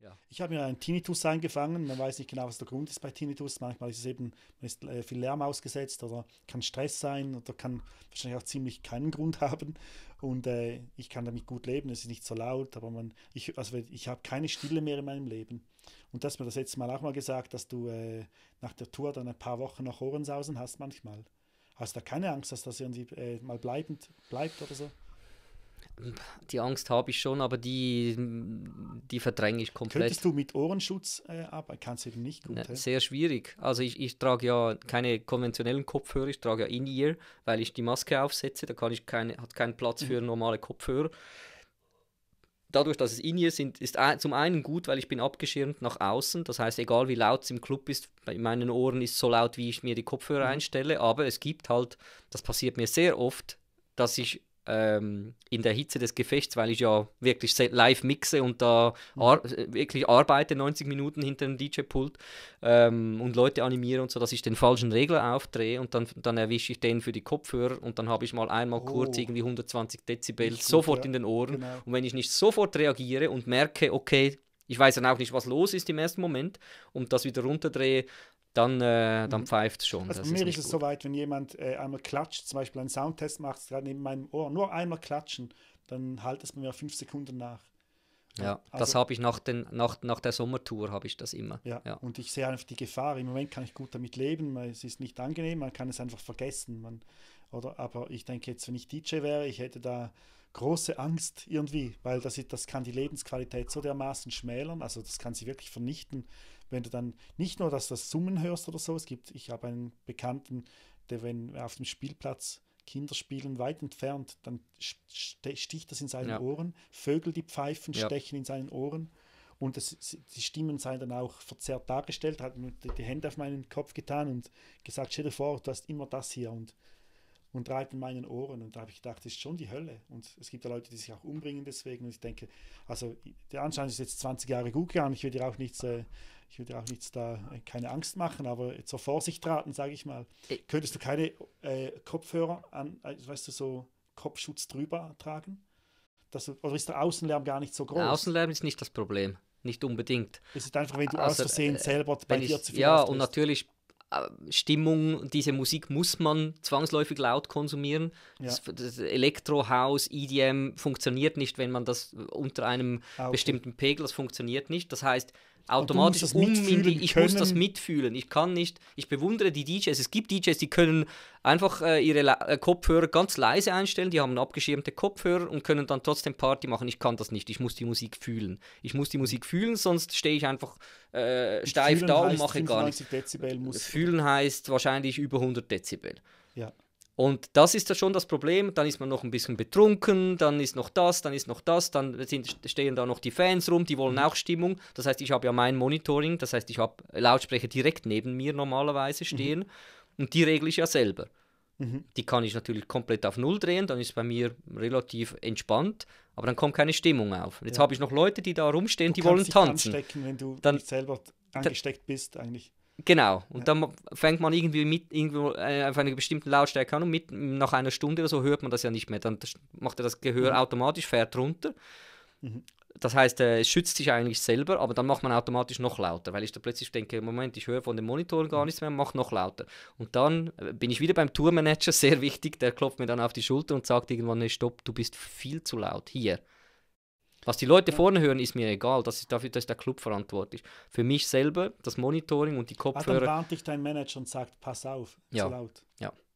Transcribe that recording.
Ja. Ich habe mir einen Tinnitus eingefangen. Man weiß nicht genau, was der Grund ist bei Tinnitus. Manchmal ist es eben, man ist äh, viel Lärm ausgesetzt oder kann Stress sein oder kann wahrscheinlich auch ziemlich keinen Grund haben. Und äh, ich kann damit gut leben. Es ist nicht so laut, aber man, ich, also ich habe keine Stille mehr in meinem Leben. Und du hast mir das letzte Mal auch mal gesagt, dass du äh, nach der Tour dann ein paar Wochen noch Ohrensausen hast manchmal. Hast du da keine Angst, dass das irgendwie äh, mal bleibend bleibt oder so? Die Angst habe ich schon, aber die die verdränge ich komplett. Könntest du mit Ohrenschutz äh, arbeiten? Kannst du eben nicht gut. Ne, Sehr schwierig. Also ich, ich trage ja keine konventionellen Kopfhörer, ich trage ja In-Ear, weil ich die Maske aufsetze, da kann ich keine, hat keinen Platz für mhm. normale Kopfhörer. Dadurch, dass es In-Ear sind, ist zum einen gut, weil ich bin abgeschirmt nach außen. Das heißt, egal wie laut es im Club ist, bei meinen Ohren ist es so laut, wie ich mir die Kopfhörer mhm. einstelle. Aber es gibt halt, das passiert mir sehr oft, dass ich ähm, in der Hitze des Gefechts, weil ich ja wirklich live mixe und da mhm. ar wirklich arbeite 90 Minuten hinter dem DJ-Pult ähm, und Leute animiere und so, dass ich den falschen Regler aufdrehe und dann, dann erwische ich den für die Kopfhörer und dann habe ich mal einmal oh. kurz irgendwie 120 Dezibel gut, sofort ja. in den Ohren. Genau. Und wenn ich nicht sofort reagiere und merke, okay, ich weiß dann auch nicht, was los ist im ersten Moment und das wieder runterdrehe, dann, äh, dann mhm. pfeift es schon. Also bei mir ist, ist es soweit, wenn jemand äh, einmal klatscht, zum Beispiel einen Soundtest macht, gerade neben meinem Ohr, nur einmal klatschen, dann halt es bei mir fünf Sekunden nach. Ja, also, das habe ich nach, den, nach, nach der Sommertour habe ich das immer. Ja, ja, und ich sehe einfach die Gefahr. Im Moment kann ich gut damit leben, es ist nicht angenehm, man kann es einfach vergessen. Man, oder, aber ich denke jetzt, wenn ich DJ wäre, ich hätte da große Angst irgendwie, weil das, das kann die Lebensqualität so dermaßen schmälern, also das kann sie wirklich vernichten, wenn du dann nicht nur, dass du das Summen hörst oder so, es gibt, ich habe einen Bekannten, der wenn auf dem Spielplatz Kinder spielen weit entfernt, dann sticht das in seinen ja. Ohren, Vögel, die pfeifen, ja. stechen in seinen Ohren und das, die Stimmen seien dann auch verzerrt dargestellt, hat die Hände auf meinen Kopf getan und gesagt, stell dir vor, du hast immer das hier und und reibt in meinen Ohren. Und da habe ich gedacht, das ist schon die Hölle. Und es gibt ja Leute, die sich auch umbringen deswegen. Und ich denke, also der Anschein ist jetzt 20 Jahre gut gegangen. Ich würde dir auch nichts, äh, ich würde auch nichts da, äh, keine Angst machen, aber zur Vorsicht raten, sage ich mal. Ich Könntest du keine äh, Kopfhörer an, äh, weißt du, so Kopfschutz drüber tragen? Du, oder ist der Außenlärm gar nicht so groß? Der Außenlärm ist nicht das Problem. Nicht unbedingt. Es ist einfach, wenn du also, aus Versehen äh, selber äh, bei dir ich, zu viel Ja, und natürlich äh, Stimmung, diese Musik muss man zwangsläufig laut konsumieren. Ja. Das, das Elektrohaus, EDM funktioniert nicht, wenn man das unter einem ah, okay. bestimmten Pegel, das funktioniert nicht. Das heißt, automatisch um in die, ich können. muss das mitfühlen. Ich kann nicht, ich bewundere die DJs. Es gibt DJs, die können einfach äh, ihre Le äh, Kopfhörer ganz leise einstellen, die haben abgeschirmte Kopfhörer und können dann trotzdem Party machen. Ich kann das nicht, ich muss die Musik fühlen. Ich muss die Musik fühlen, sonst stehe ich einfach äh, steif da und mache gar nichts. Äh, fühlen heißt wahrscheinlich über 100 Dezibel. Ja. Und das ist ja schon das Problem. Dann ist man noch ein bisschen betrunken, dann ist noch das, dann ist noch das, dann sind, stehen da noch die Fans rum, die wollen mhm. auch Stimmung. Das heißt, ich habe ja mein Monitoring, das heißt, ich habe Lautsprecher direkt neben mir normalerweise mhm. stehen. Mhm. Und die regle ich ja selber. Mhm. Die kann ich natürlich komplett auf Null drehen, dann ist es bei mir relativ entspannt, aber dann kommt keine Stimmung auf. Jetzt ja. habe ich noch Leute, die da rumstehen, du die wollen tanzen. Anstecken, wenn du dann, nicht selber angesteckt bist, eigentlich. Genau, und ja. dann fängt man irgendwie mit irgendwo äh, auf einer bestimmten Lautstärke an und mit, nach einer Stunde oder so hört man das ja nicht mehr. Dann macht er das Gehör mhm. automatisch, fährt runter. Mhm. Das heißt, äh, es schützt sich eigentlich selber, aber dann macht man automatisch noch lauter, weil ich da plötzlich denke, Moment, ich höre von den Monitoren gar nichts mehr, mach noch lauter. Und dann äh, bin ich wieder beim Tourmanager, sehr wichtig, der klopft mir dann auf die Schulter und sagt irgendwann, nee, stopp, du bist viel zu laut, hier. Was die Leute vorne hören, ist mir egal. Das ist, dafür das ist der Club verantwortlich. Für mich selber, das Monitoring und die Kopfhörer. Ah, dann warnt dich dein Manager und sagt, pass auf, ja. zu laut. Ja,